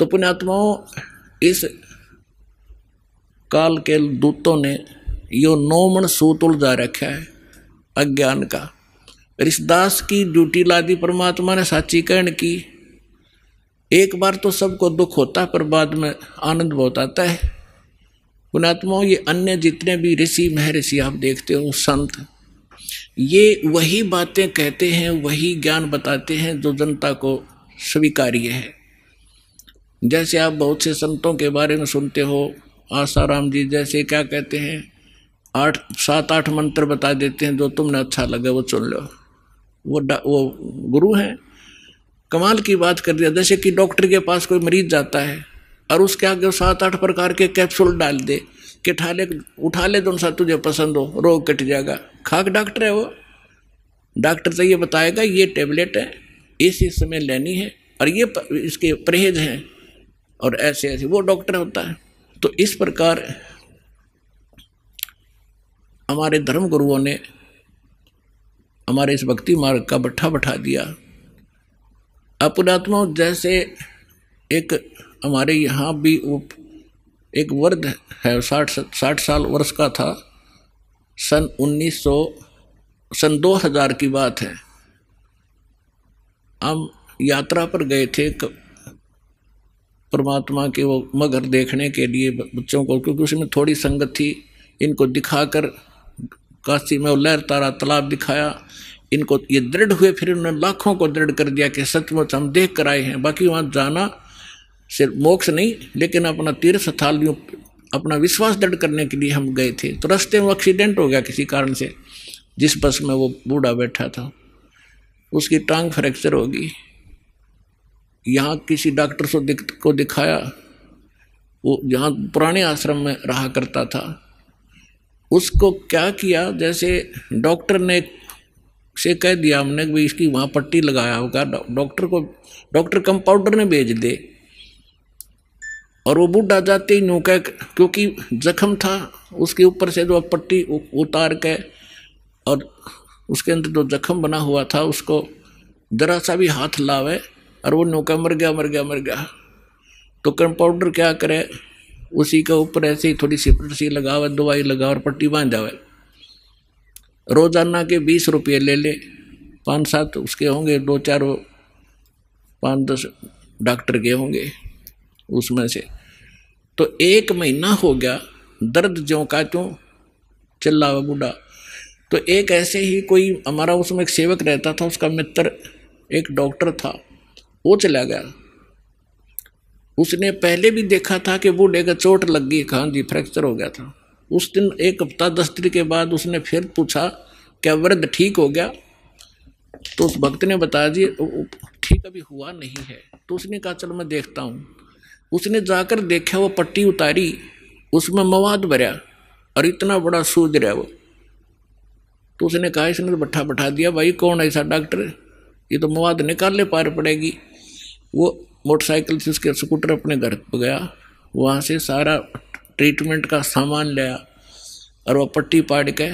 तो पुण्यात्माओं इस काल के दूतों ने यो नौमण सूत उलझा रखा है अज्ञान का ऋषदास की ड्यूटी लादी परमात्मा ने साची कहन की एक बार तो सबको दुख होता पर बाद में आनंद बहुत आता है पुणात्माओं ये अन्य जितने भी ऋषि महर्षि आप देखते हो संत ये वही बातें कहते हैं वही ज्ञान बताते हैं जो जनता को स्वीकार्य है जैसे आप बहुत से संतों के बारे में सुनते हो आसाराम जी जैसे क्या कहते हैं आठ सात आठ मंत्र बता देते हैं जो तुमने अच्छा लगा वो चुन लो वो वो गुरु हैं कमाल की बात कर दिया जैसे कि डॉक्टर के पास कोई मरीज जाता है और उसके आगे सात आठ प्रकार के कैप्सूल डाल दे कि उठा ले उठा ले तो सा तुझे पसंद हो रोग कट जाएगा खाक डॉक्टर है वो डॉक्टर तो ये बताएगा ये टेबलेट है इस समय लेनी है और ये इसके परहेज हैं और ऐसे ऐसे वो डॉक्टर होता है तो इस प्रकार हमारे धर्म गुरुओं ने हमारे इस भक्ति मार्ग का बठा बैठा दिया अपनात्मा जैसे एक हमारे यहाँ भी वो एक वर्ध है साठ साठ साल वर्ष का था सन 1900 सन 2000 की बात है हम यात्रा पर गए थे परमात्मा के वो मगर देखने के लिए बच्चों को क्योंकि उसमें थोड़ी संगत थी इनको दिखाकर काशी में लहर तारा तालाब दिखाया इनको ये दृढ़ हुए फिर उन्होंने लाखों को दृढ़ कर दिया कि सचमुच हम देख कर आए हैं बाकी वहाँ जाना सिर्फ मोक्ष नहीं लेकिन अपना तीर्थ स्थाल अपना विश्वास दृढ़ करने के लिए हम गए थे तो रास्ते में एक्सीडेंट हो गया किसी कारण से जिस बस में वो बूढ़ा बैठा था उसकी टांग फ्रैक्चर होगी यहाँ किसी डॉक्टर से दिख, को दिखाया वो जहाँ पुराने आश्रम में रहा करता था उसको क्या किया जैसे डॉक्टर ने से कह दिया हमने भाई इसकी वहाँ पट्टी लगाया होगा डॉक्टर को डॉक्टर कंपाउंडर ने भेज दे और वो बूढ़ा जाते ही नूका क्योंकि जख्म था उसके ऊपर से जो पट्टी उतार के और उसके अंदर जो जख्म बना हुआ था उसको जरा सा भी हाथ लावे और वो नौका मर गया मर गया मर गया तो कंपाउंडर क्या करे उसी के ऊपर ऐसे ही थोड़ी सी पट्टी लगावे दवाई लगावे और पट्टी बांध जावे रोजाना के बीस रुपये ले ले पाँच सात उसके होंगे दो चार पाँच दस डॉक्टर के होंगे उसमें से तो एक महीना हो गया दर्द जो का त्यों चिल्ला हुआ बूढ़ा तो एक ऐसे ही कोई हमारा उसमें एक सेवक रहता था उसका मित्र एक डॉक्टर था वो चला गया उसने पहले भी देखा था कि बूढ़े का चोट लग गई कहाँ जी फ्रैक्चर हो गया था उस दिन एक हफ्ता दस दिन के बाद उसने फिर पूछा क्या वृद्ध ठीक हो गया तो उस भक्त ने बताया जी ठीक अभी हुआ नहीं है तो उसने कहा चलो मैं देखता हूँ उसने जाकर देखा वो पट्टी उतारी उसमें मवाद भरया और इतना बड़ा सूज रहा वो तो उसने कहा इसने तो बठा बैठा दिया भाई कौन ऐसा डॉक्टर ये तो मवाद निकालने पार पड़ेगी वो मोटरसाइकिल से उसके स्कूटर अपने घर पर गया वहाँ से सारा ट्रीटमेंट का सामान लिया और वह पट्टी पाड़ के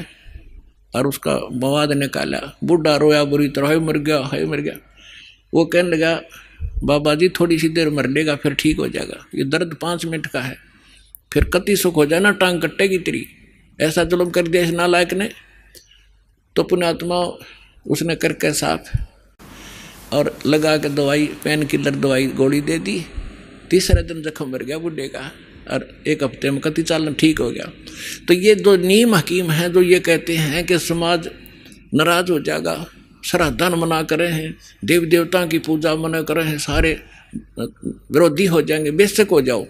और उसका मवाद निकाला बूढ़ा रोया बुरी तरह है मर गया है मर गया वो कहने लगा बाबा जी थोड़ी सी देर मर लेगा फिर ठीक हो जाएगा ये दर्द पाँच मिनट का है फिर कति सुख हो जाए ना टांग कट्टेगी तेरी ऐसा जुलम कर दिया इस नालायक ने तो पुणात्मा उसने करके साफ और लगा के दवाई पेन किलर दवाई गोली दे दी तीसरे दिन जख्म मर गया बुढ़े का और एक हफ्ते में कति चालन ठीक हो गया तो ये जो नीम हकीम हैं जो ये कहते हैं कि समाज नाराज हो जाएगा धन मना करे हैं देव देवता की पूजा मना करे हैं सारे विरोधी हो जाएंगे बेशक हो जाओ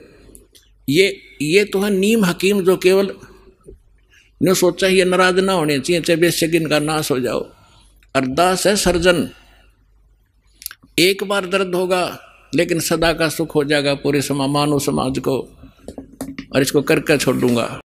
ये ये तो है नीम हकीम जो केवल ने सोचा ये नाराज ना होने चाहिए चाहे बेशक इनका नाश हो जाओ अरदास है सर्जन एक बार दर्द होगा लेकिन सदा का सुख हो जाएगा पूरे समा मानव समाज को और इसको करके छोड़ दूंगा